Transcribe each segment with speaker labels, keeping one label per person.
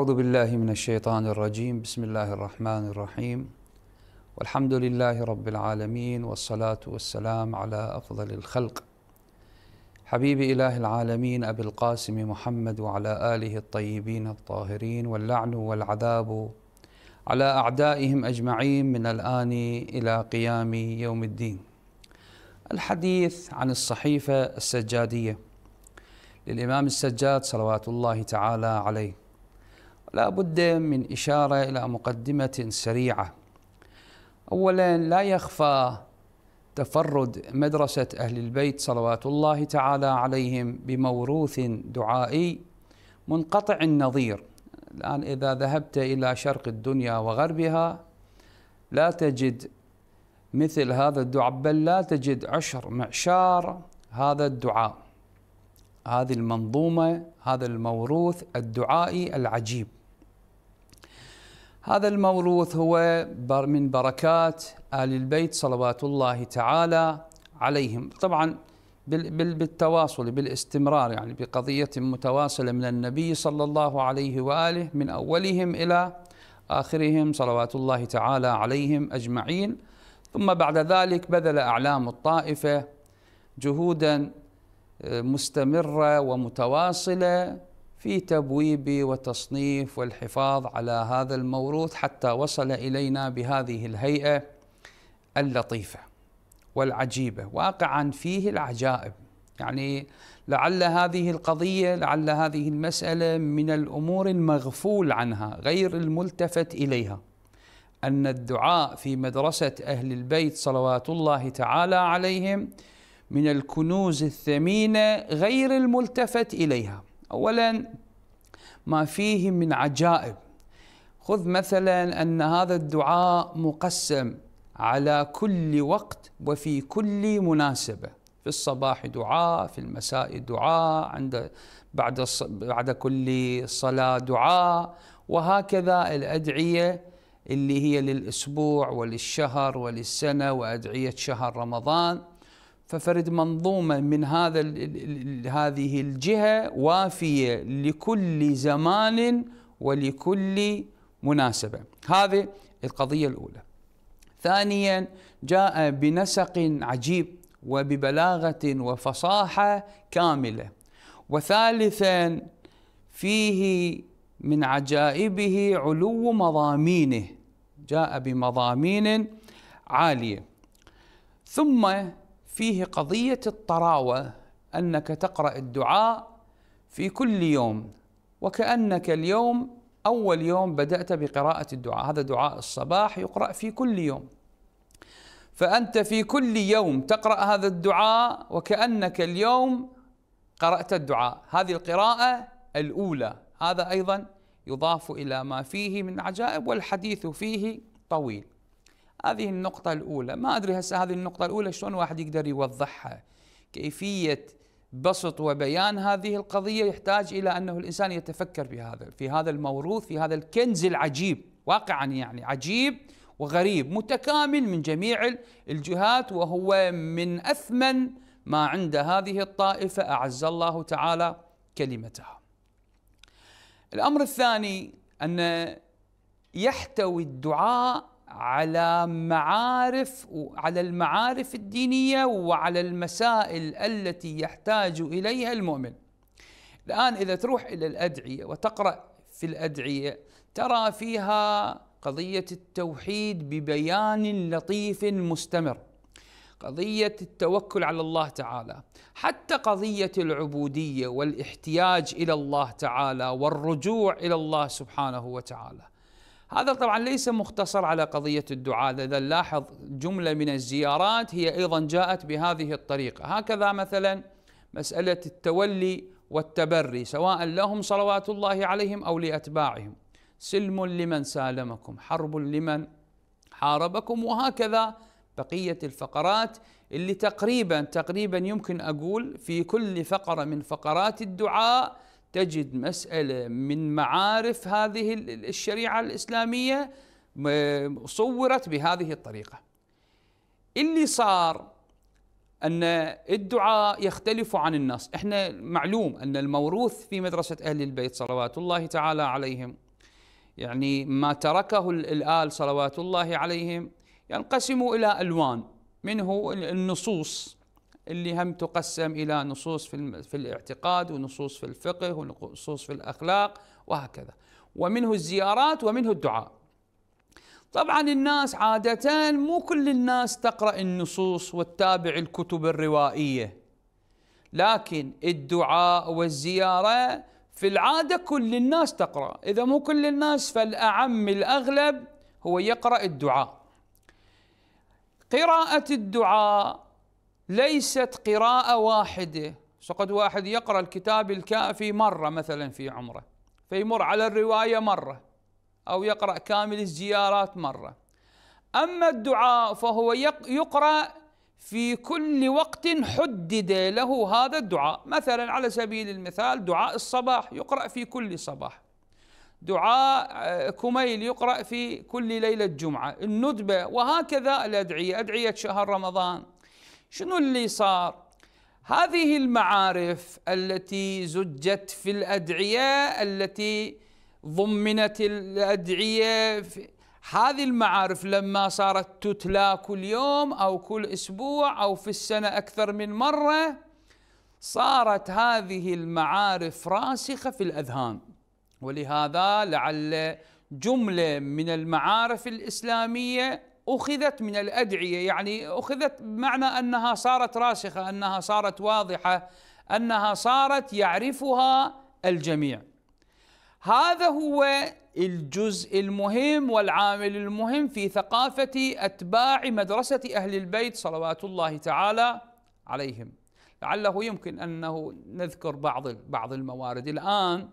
Speaker 1: أعوذ بالله من الشيطان الرجيم بسم الله الرحمن الرحيم والحمد لله رب العالمين والصلاة والسلام على أفضل الخلق حبيب إله العالمين أبي القاسم محمد وعلى آله الطيبين الطاهرين واللعن والعذاب على أعدائهم أجمعين من الآن إلى قيام يوم الدين الحديث عن الصحيفة السجادية للإمام السجاد صلوات الله تعالى عليه لا بد من إشارة إلى مقدمة سريعة أولا لا يخفى تفرد مدرسة أهل البيت صلوات الله تعالى عليهم بموروث دعائي منقطع النظير الآن إذا ذهبت إلى شرق الدنيا وغربها لا تجد مثل هذا الدعاء بل لا تجد عشر معشار هذا الدعاء هذه المنظومة هذا الموروث الدعائي العجيب هذا الموروث هو من بركات آل البيت صلوات الله تعالى عليهم طبعا بالتواصل بالاستمرار يعني بقضية متواصلة من النبي صلى الله عليه وآله من أولهم إلى آخرهم صلوات الله تعالى عليهم أجمعين ثم بعد ذلك بذل أعلام الطائفة جهودا آه، مستمرة ومتواصلة في تبويب وتصنيف والحفاظ على هذا الموروث حتى وصل الينا بهذه الهيئه اللطيفه والعجيبه واقعا فيه العجائب يعني لعل هذه القضيه لعل هذه المساله من الامور المغفول عنها غير الملتفت اليها ان الدعاء في مدرسه اهل البيت صلوات الله تعالى عليهم من الكنوز الثمينه غير الملتفت اليها اولا ما فيه من عجائب خذ مثلا ان هذا الدعاء مقسم على كل وقت وفي كل مناسبه في الصباح دعاء في المساء دعاء عند بعد بعد كل صلاه دعاء وهكذا الادعيه اللي هي للاسبوع وللشهر وللسنه وادعيه شهر رمضان ففرد منظومة من هذا هذه الجهة وافية لكل زمان ولكل مناسبة هذه القضية الأولى ثانيا جاء بنسق عجيب وببلاغة وفصاحة كاملة وثالثا فيه من عجائبه علو مضامينه جاء بمضامين عالية ثم فيه قضية الطراوة أنك تقرأ الدعاء في كل يوم وكأنك اليوم أول يوم بدأت بقراءة الدعاء هذا دعاء الصباح يقرأ في كل يوم فأنت في كل يوم تقرأ هذا الدعاء وكأنك اليوم قرأت الدعاء هذه القراءة الأولى هذا أيضا يضاف إلى ما فيه من عجائب والحديث فيه طويل هذه النقطة الأولى ما أدري هسه هذه النقطة الأولى شلون واحد يقدر يوضحها كيفية بسط وبيان هذه القضية يحتاج إلى أنه الإنسان يتفكر بهذا في هذا الموروث في هذا الكنز العجيب واقعا يعني عجيب وغريب متكامل من جميع الجهات وهو من أثمن ما عند هذه الطائفة أعز الله تعالى كلمتها الأمر الثاني أن يحتوي الدعاء على معارف على المعارف الدينية وعلى المسائل التي يحتاج إليها المؤمن الآن إذا تروح إلى الأدعية وتقرأ في الأدعية ترى فيها قضية التوحيد ببيان لطيف مستمر قضية التوكل على الله تعالى حتى قضية العبودية والاحتياج إلى الله تعالى والرجوع إلى الله سبحانه وتعالى هذا طبعا ليس مختصر على قضية الدعاء إذا لاحظ جملة من الزيارات هي أيضا جاءت بهذه الطريقة هكذا مثلا مسألة التولي والتبري سواء لهم صلوات الله عليهم أو لأتباعهم سلم لمن سالمكم حرب لمن حاربكم وهكذا بقية الفقرات اللي تقريبا تقريبا يمكن أقول في كل فقرة من فقرات الدعاء تجد مسألة من معارف هذه الشريعة الإسلامية صورت بهذه الطريقة اللي صار أن الدعاء يختلف عن النص إحنا معلوم أن الموروث في مدرسة أهل البيت صلوات الله تعالى عليهم يعني ما تركه الآل صلوات الله عليهم ينقسم إلى ألوان منه النصوص اللي هم تقسم إلى نصوص في, في الاعتقاد ونصوص في الفقه ونصوص في الأخلاق وهكذا ومنه الزيارات ومنه الدعاء طبعا الناس عادة مو كل الناس تقرأ النصوص وتتابع الكتب الروائية لكن الدعاء والزيارة في العادة كل الناس تقرأ إذا مو كل الناس فالأعم الأغلب هو يقرأ الدعاء قراءة الدعاء ليست قراءة واحدة فقد واحد يقرأ الكتاب الكافي مرة مثلا في عمره فيمر على الرواية مرة أو يقرأ كامل الزيارات مرة أما الدعاء فهو يقرأ في كل وقت حدد له هذا الدعاء مثلا على سبيل المثال دعاء الصباح يقرأ في كل صباح دعاء آه، كميل يقرأ في كل ليلة جمعة الندبة وهكذا الأدعية أدعية شهر رمضان شنو اللي صار هذه المعارف التي زجت في الأدعية التي ضمنت الأدعية هذه المعارف لما صارت تتلى كل يوم أو كل أسبوع أو في السنة أكثر من مرة صارت هذه المعارف راسخة في الأذهان ولهذا لعل جملة من المعارف الإسلامية أخذت من الأدعية يعني أخذت بمعنى أنها صارت راسخة أنها صارت واضحة أنها صارت يعرفها الجميع هذا هو الجزء المهم والعامل المهم في ثقافة أتباع مدرسة أهل البيت صلوات الله تعالى عليهم لعله يمكن أنه نذكر بعض بعض الموارد الآن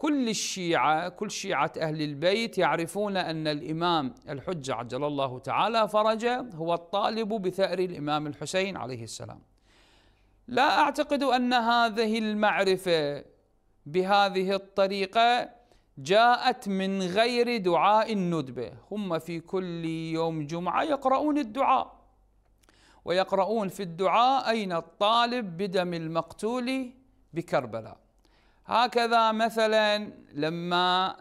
Speaker 1: كل الشيعة كل شيعة أهل البيت يعرفون أن الإمام الحجة عجل الله تعالى فرج هو الطالب بثأر الإمام الحسين عليه السلام لا أعتقد أن هذه المعرفة بهذه الطريقة جاءت من غير دعاء الندبة هم في كل يوم جمعة يقرؤون الدعاء ويقرؤون في الدعاء أين الطالب بدم المقتول بكربلاء هكذا مثلا لما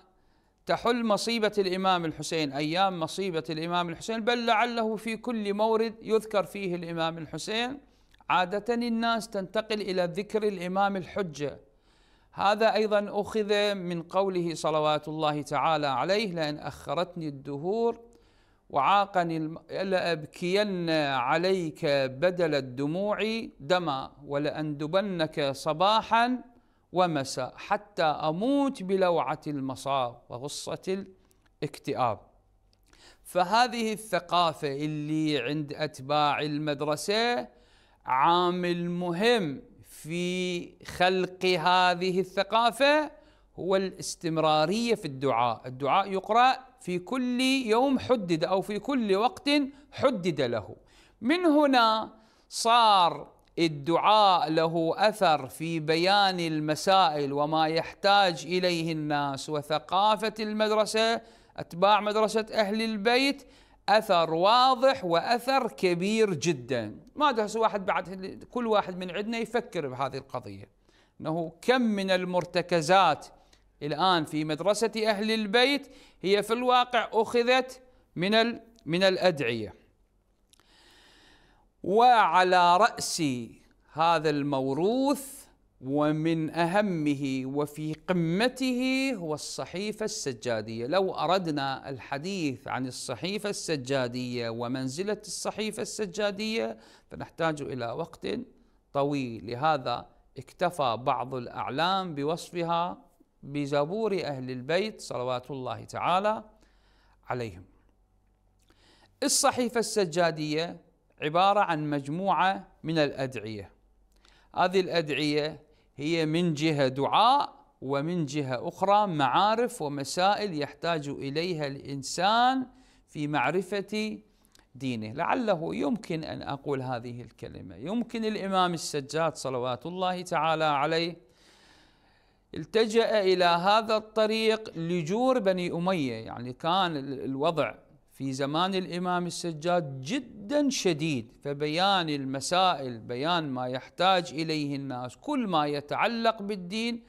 Speaker 1: تحل مصيبة الإمام الحسين أيام مصيبة الإمام الحسين بل لعله في كل مورد يذكر فيه الإمام الحسين عادة الناس تنتقل إلى ذكر الإمام الحجة هذا أيضا أخذ من قوله صلوات الله تعالى عليه لأن أخرتني الدهور وعاقني لأبكين عليك بدل الدموع دما ولأندبنك صباحا ومساء حتى أموت بلوعة المصاب وغصة الاكتئاب فهذه الثقافة اللي عند أتباع المدرسة عامل مهم في خلق هذه الثقافة هو الاستمرارية في الدعاء الدعاء يقرأ في كل يوم حدد أو في كل وقت حدد له من هنا صار الدعاء له اثر في بيان المسائل وما يحتاج اليه الناس وثقافه المدرسه اتباع مدرسه اهل البيت اثر واضح واثر كبير جدا ما دهس واحد بعد كل واحد من عندنا يفكر بهذه القضيه انه كم من المرتكزات الان في مدرسه اهل البيت هي في الواقع اخذت من من الادعيه وعلى راس هذا الموروث ومن اهمه وفي قمته هو الصحيفه السجاديه، لو اردنا الحديث عن الصحيفه السجاديه ومنزله الصحيفه السجاديه فنحتاج الى وقت طويل، لهذا اكتفى بعض الاعلام بوصفها بزبور اهل البيت صلوات الله تعالى عليهم. الصحيفه السجاديه عبارة عن مجموعة من الأدعية هذه الأدعية هي من جهة دعاء ومن جهة أخرى معارف ومسائل يحتاج إليها الإنسان في معرفة دينه لعله يمكن أن أقول هذه الكلمة يمكن الإمام السجاد صلوات الله تعالى عليه التجأ إلى هذا الطريق لجور بني أمية يعني كان الوضع في زمان الإمام السجاد جدا شديد فبيان المسائل بيان ما يحتاج إليه الناس كل ما يتعلق بالدين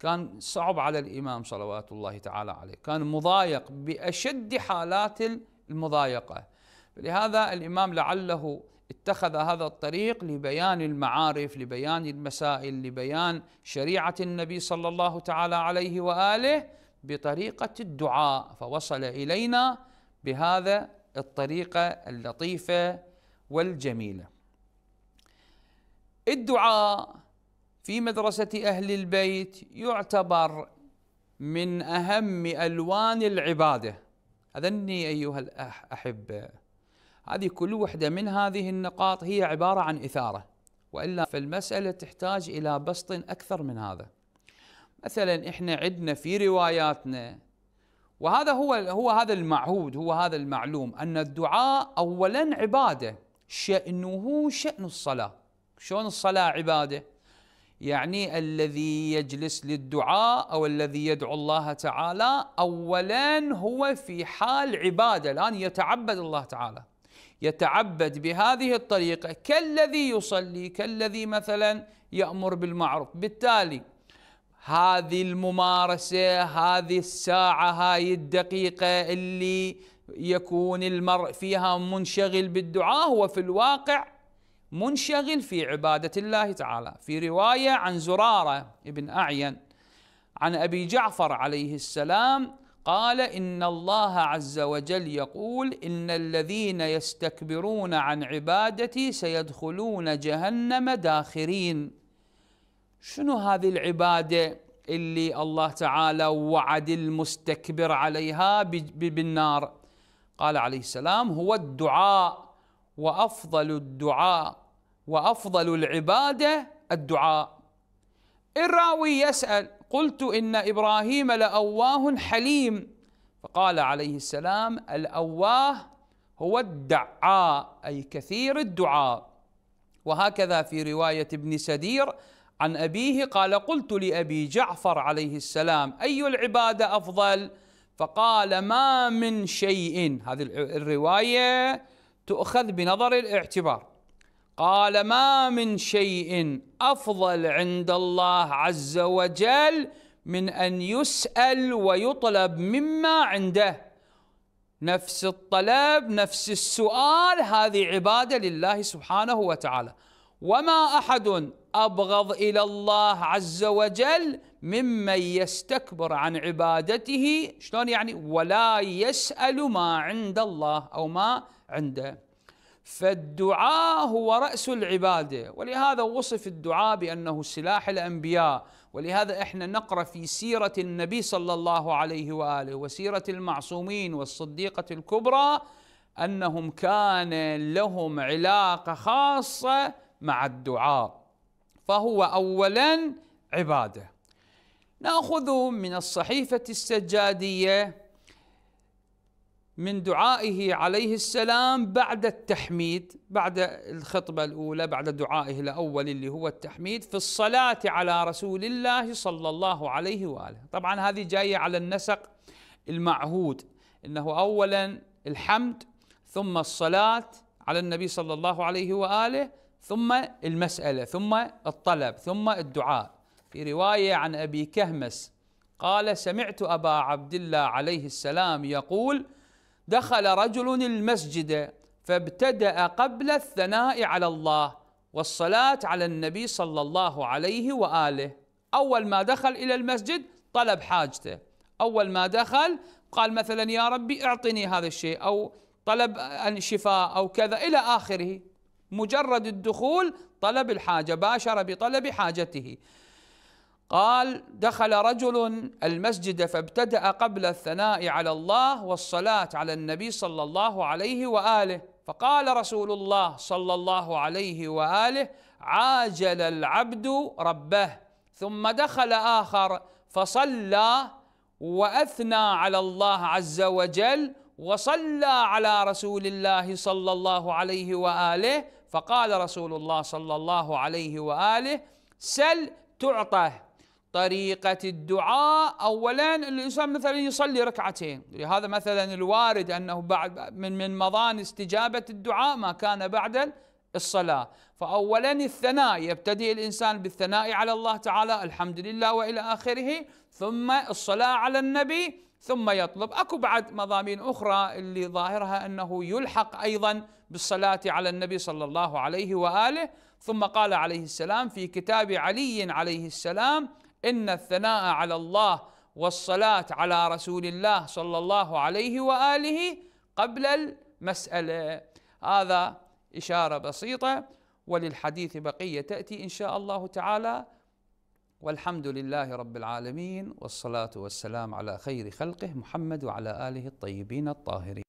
Speaker 1: كان صعب على الإمام صلوات الله تعالى عليه كان مضايق بأشد حالات المضايقة لهذا الإمام لعله اتخذ هذا الطريق لبيان المعارف لبيان المسائل لبيان شريعة النبي صلى الله تعالى عليه وآله بطريقة الدعاء فوصل إلينا بهذا الطريقه اللطيفه والجميله. الدعاء في مدرسه اهل البيت يعتبر من اهم الوان العباده. اذني ايها الاحبه هذه كل وحده من هذه النقاط هي عباره عن اثاره والا فالمساله تحتاج الى بسط اكثر من هذا. مثلا احنا عندنا في رواياتنا وهذا هو هو هذا المعهود هو هذا المعلوم ان الدعاء اولا عباده شانه شان الصلاه شلون الصلاه عباده يعني الذي يجلس للدعاء او الذي يدعو الله تعالى اولا هو في حال عباده الان يتعبد الله تعالى يتعبد بهذه الطريقه كالذي يصلي كالذي مثلا يامر بالمعروف بالتالي هذه الممارسة هذه الساعة هاي الدقيقة اللي يكون المرء فيها منشغل بالدعاء هو في الواقع منشغل في عبادة الله تعالى في رواية عن زرارة ابن أعين عن أبي جعفر عليه السلام قال إن الله عز وجل يقول إن الذين يستكبرون عن عبادتي سيدخلون جهنم داخرين شنو هذه العبادة اللي الله تعالى وعد المستكبر عليها بالنار قال عليه السلام هو الدعاء وأفضل الدعاء وأفضل العبادة الدعاء الراوي يسأل قلت إن إبراهيم لأواه حليم فقال عليه السلام الأواه هو الدعاء أي كثير الدعاء وهكذا في رواية ابن سدير عن أبيه قال قلت لأبي جعفر عليه السلام أي العبادة أفضل فقال ما من شيء هذه الرواية تؤخذ بنظر الاعتبار قال ما من شيء أفضل عند الله عز وجل من أن يسأل ويطلب مما عنده نفس الطلب نفس السؤال هذه عبادة لله سبحانه وتعالى وما احد ابغض الى الله عز وجل ممن يستكبر عن عبادته شلون يعني ولا يسال ما عند الله او ما عنده فالدعاء هو راس العباده ولهذا وصف الدعاء بانه سلاح الانبياء ولهذا احنا نقرا في سيره النبي صلى الله عليه واله وسيره المعصومين والصديقه الكبرى انهم كان لهم علاقه خاصه مع الدعاء فهو اولا عباده ناخذ من الصحيفه السجاديه من دعائه عليه السلام بعد التحميد بعد الخطبه الاولى بعد دعائه الاول اللي هو التحميد في الصلاه على رسول الله صلى الله عليه واله طبعا هذه جايه على النسق المعهود انه اولا الحمد ثم الصلاه على النبي صلى الله عليه واله ثم المسألة ثم الطلب ثم الدعاء في رواية عن أبي كهمس قال سمعت أبا عبد الله عليه السلام يقول دخل رجل المسجد فابتدأ قبل الثناء على الله والصلاة على النبي صلى الله عليه وآله أول ما دخل إلى المسجد طلب حاجته أول ما دخل قال مثلا يا ربي اعطني هذا الشيء أو طلب شفاء أو كذا إلى آخره مجرد الدخول طلب الحاجة باشر بطلب حاجته قال دخل رجل المسجد فابتدأ قبل الثناء على الله والصلاة على النبي صلى الله عليه وآله فقال رسول الله صلى الله عليه وآله عاجل العبد ربه ثم دخل آخر فصلى وأثنى على الله عز وجل وصلى على رسول الله صلى الله عليه وآله فقال رسول الله صلى الله عليه واله سل تعطى طريقة الدعاء أولا الإنسان مثلا يصلي ركعتين لهذا مثلا الوارد أنه بعد من من مضان استجابة الدعاء ما كان بعد الصلاة فأولا الثناء يبتدئ الإنسان بالثناء على الله تعالى الحمد لله وإلى آخره ثم الصلاة على النبي ثم يطلب اكو بعد مضامين اخرى اللي ظاهرها انه يلحق ايضا بالصلاه على النبي صلى الله عليه واله ثم قال عليه السلام في كتاب علي عليه السلام ان الثناء على الله والصلاه على رسول الله صلى الله عليه واله قبل المساله هذا اشاره بسيطه وللحديث بقيه تاتي ان شاء الله تعالى والحمد لله رب العالمين والصلاة والسلام على خير خلقه محمد وعلى آله الطيبين الطاهرين